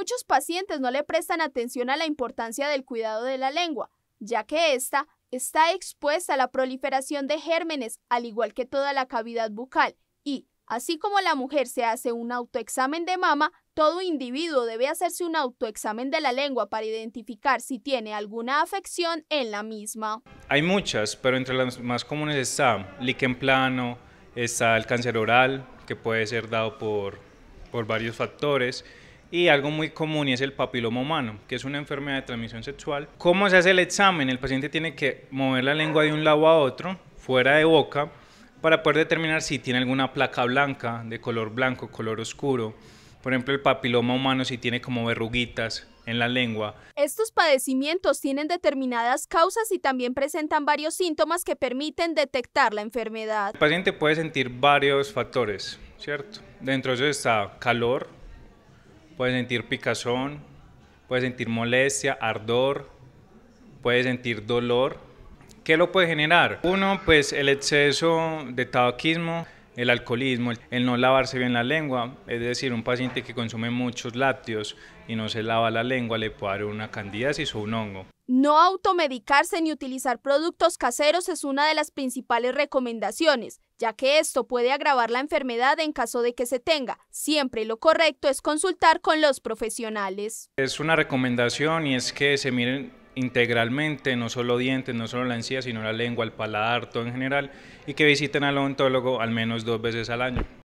Muchos pacientes no le prestan atención a la importancia del cuidado de la lengua, ya que ésta está expuesta a la proliferación de gérmenes, al igual que toda la cavidad bucal, y, así como la mujer se hace un autoexamen de mama, todo individuo debe hacerse un autoexamen de la lengua para identificar si tiene alguna afección en la misma. Hay muchas, pero entre las más comunes está liquen plano, está el cáncer oral, que puede ser dado por, por varios factores, y algo muy común y es el papiloma humano, que es una enfermedad de transmisión sexual. ¿Cómo se hace el examen? El paciente tiene que mover la lengua de un lado a otro, fuera de boca, para poder determinar si tiene alguna placa blanca, de color blanco, color oscuro. Por ejemplo, el papiloma humano si tiene como verruguitas en la lengua. Estos padecimientos tienen determinadas causas y también presentan varios síntomas que permiten detectar la enfermedad. El paciente puede sentir varios factores, ¿cierto? Dentro de eso está calor, puede sentir picazón, puede sentir molestia, ardor, puede sentir dolor. ¿Qué lo puede generar? Uno, pues el exceso de tabaquismo, el alcoholismo, el no lavarse bien la lengua, es decir, un paciente que consume muchos lácteos y no se lava la lengua le puede dar una candidiasis o un hongo. No automedicarse ni utilizar productos caseros es una de las principales recomendaciones ya que esto puede agravar la enfermedad en caso de que se tenga. Siempre lo correcto es consultar con los profesionales. Es una recomendación y es que se miren integralmente, no solo dientes, no solo la encía, sino la lengua, el paladar, todo en general, y que visiten al odontólogo al menos dos veces al año.